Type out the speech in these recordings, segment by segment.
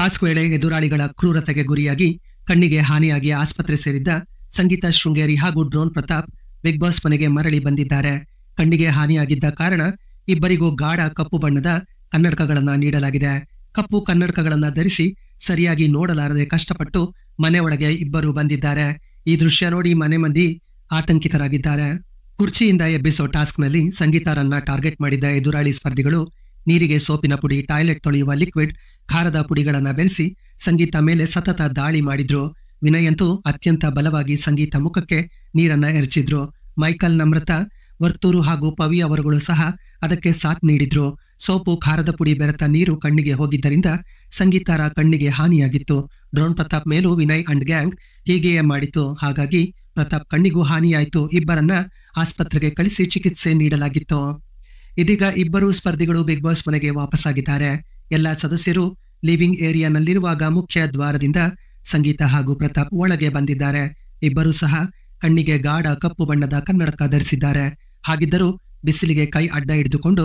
task ವೇಳೆ ಎದುರಾಳಿಗಳ ಕ್ರೂರತೆಗೆ ಗುರಿಯಾಗಿ ಕಣ್ಣಿಗೆ ಹಾನಿಯಾಗಿ ಆಸ್ಪತ್ರೆ ಸೇರಿದ್ದ ಸಂಗೀತ ಶೃಂಗೇರಿ ಹಾಗೂ ಡ್ರೋನ್ ಪ್ರತಾಪ್ ಬಿಗ್ ಬಾಸ್ ಮನೆಗೆ ಮರಳಿ ಬಂದಿದ್ದಾರೆ ಕಣ್ಣಿಗೆ ಹಾನಿಯಾಗಿದ್ದ ಕಾರಣ ಇಬ್ಬರಿಗೂ ಗಾಢ ಕಪ್ಪು ಬಣ್ಣದ ಕನ್ನಡಕಗಳನ್ನ ನೀಡಲಾಗಿದೆ ಕಪ್ಪು ಕನ್ನಡಕಗಳನ್ನ ಧರಿಸಿ ಸರಿಯಾಗಿ ನೋಡಲಾರದೆ ಕಷ್ಟಪಟ್ಟು ಮನೆ ಒಳಗೆ ಇಬ್ಬರು ಬಂದಿದ್ದಾರೆ ಈ ದೃಶ್ಯ ನೋಡಿ ಮನೆ ಮಂದಿ ಆತಂಕಿತರಾಗಿದ್ದಾರೆ ಕುರ್ಚಿಯಿಂದ ಎಬ್ಬಿಸೋ ಟಾಸ್ಕ್ನಲ್ಲಿ ಸಂಗೀತಾರನ್ನ ಟಾರ್ಗೆಟ್ ಮಾಡಿದ್ದ ಎದುರಾಳಿ ಸ್ಪರ್ಧಿಗಳು ನೀರಿಗೆ ಸೋಪಿನ ಪುಡಿ ಟಾಯ್ಲೆಟ್ ತೊಳೆಯುವ ಲಿಕ್ವಿಡ್ ಖಾರದ ಪುಡಿಗಳನ್ನು ಬೆರೆಸಿ ಸಂಗೀತ ಮೇಲೆ ಸತತ ದಾಳಿ ಮಾಡಿದ್ರು ವಿನಯ್ ಅಂತೂ ಅತ್ಯಂತ ಬಲವಾಗಿ ಸಂಗೀತ ಮುಖಕ್ಕೆ ನೀರನ್ನ ಎರಚಿದ್ರು ಮೈಕಲ್ ನಮ್ರತ ವರ್ತೂರು ಹಾಗೂ ಪವಿ ಅವರುಗಳು ಸಹ ಅದಕ್ಕೆ ಸಾಥ್ ನೀಡಿದ್ರು ಸೋಪು ಖಾರದ ಪುಡಿ ಬೆರೆತ ನೀರು ಕಣ್ಣಿಗೆ ಹೋಗಿದ್ದರಿಂದ ಸಂಗೀತಾರ ಕಣ್ಣಿಗೆ ಹಾನಿಯಾಗಿತ್ತು ಡ್ರೋನ್ ಪ್ರತಾಪ್ ಮೇಲೂ ವಿನಯ್ ಅಂಡ್ ಗ್ಯಾಂಗ್ ಹೀಗೆಯೇ ಮಾಡಿತು ಹಾಗಾಗಿ ಪ್ರತಾಪ್ ಕಣ್ಣಿಗೂ ಹಾನಿಯಾಯಿತು ಇಬ್ಬರನ್ನ ಆಸ್ಪತ್ರೆಗೆ ಕಳಿಸಿ ಚಿಕಿತ್ಸೆ ನೀಡಲಾಗಿತ್ತು ಇದೀಗ ಇಬ್ಬರು ಸ್ಪರ್ಧಿಗಳು ಬಿಗ್ ಬಾಸ್ ಮನೆಗೆ ಆಗಿದ್ದಾರೆ ಎಲ್ಲ ಸದಸ್ಯರು ಲಿವಿಂಗ್ ಏರಿಯಾನಲ್ಲಿರುವಾಗ ಮುಖ್ಯ ದ್ವಾರದಿಂದ ಸಂಗೀತ ಹಾಗೂ ಪ್ರತಾಪ್ ಒಳಗೆ ಬಂದಿದ್ದಾರೆ ಇಬ್ಬರು ಸಹ ಕಣ್ಣಿಗೆ ಗಾಢ ಕಪ್ಪು ಬಣ್ಣದ ಕನ್ನಡಕ ಧರಿಸಿದ್ದಾರೆ ಹಾಗಿದ್ದರೂ ಬಿಸಿಲಿಗೆ ಕೈ ಅಡ್ಡ ಹಿಡಿದುಕೊಂಡು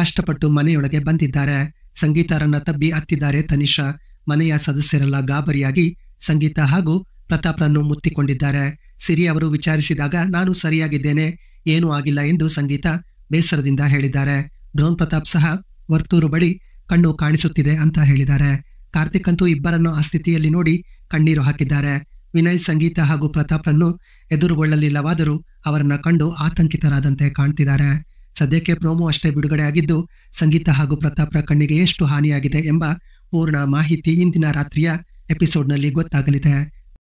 ಕಷ್ಟಪಟ್ಟು ಮನೆಯೊಳಗೆ ಬಂದಿದ್ದಾರೆ ಸಂಗೀತರನ್ನ ತಬ್ಬಿ ಹತ್ತಿದ್ದಾರೆ ತನಿಷಾ ಮನೆಯ ಸದಸ್ಯರೆಲ್ಲ ಗಾಬರಿಯಾಗಿ ಸಂಗೀತ ಹಾಗೂ ಪ್ರತಾಪ್ ರನ್ನು ಮುತ್ತಿಕೊಂಡಿದ್ದಾರೆ ಸಿರಿ ಅವರು ವಿಚಾರಿಸಿದಾಗ ನಾನು ಸರಿಯಾಗಿದ್ದೇನೆ ಏನೂ ಆಗಿಲ್ಲ ಎಂದು ಸಂಗೀತ ಬೇಸರದಿಂದ ಹೇಳಿದ್ದಾರೆ ಡ್ರೋನ್ ಪ್ರತಾಪ್ ಸಹ ವರ್ತೂರು ಬಳಿ ಕಣ್ಣು ಕಾಣಿಸುತ್ತಿದೆ ಅಂತ ಹೇಳಿದ್ದಾರೆ ಕಾರ್ತಿಕ್ ಅಂತೂ ಇಬ್ಬರನ್ನು ಆ ಸ್ಥಿತಿಯಲ್ಲಿ ನೋಡಿ ಕಣ್ಣೀರು ಹಾಕಿದ್ದಾರೆ ವಿನಯ್ ಸಂಗೀತ ಹಾಗೂ ಪ್ರತಾಪ್ರನ್ನು ಎದುರುಗೊಳ್ಳಲಿಲ್ಲವಾದರೂ ಅವರನ್ನ ಕಂಡು ಆತಂಕಿತರಾದಂತೆ ಕಾಣ್ತಿದ್ದಾರೆ ಸದ್ಯಕ್ಕೆ ಪ್ರೋಮೋ ಅಷ್ಟೇ ಬಿಡುಗಡೆ ಆಗಿದ್ದು ಸಂಗೀತ ಹಾಗೂ ಪ್ರತಾಪ್ರ ಕಣ್ಣಿಗೆ ಎಷ್ಟು ಹಾನಿಯಾಗಿದೆ ಎಂಬ ಪೂರ್ಣ ಮಾಹಿತಿ ಇಂದಿನ ರಾತ್ರಿಯ ಎಪಿಸೋಡ್ನಲ್ಲಿ ಗೊತ್ತಾಗಲಿದೆ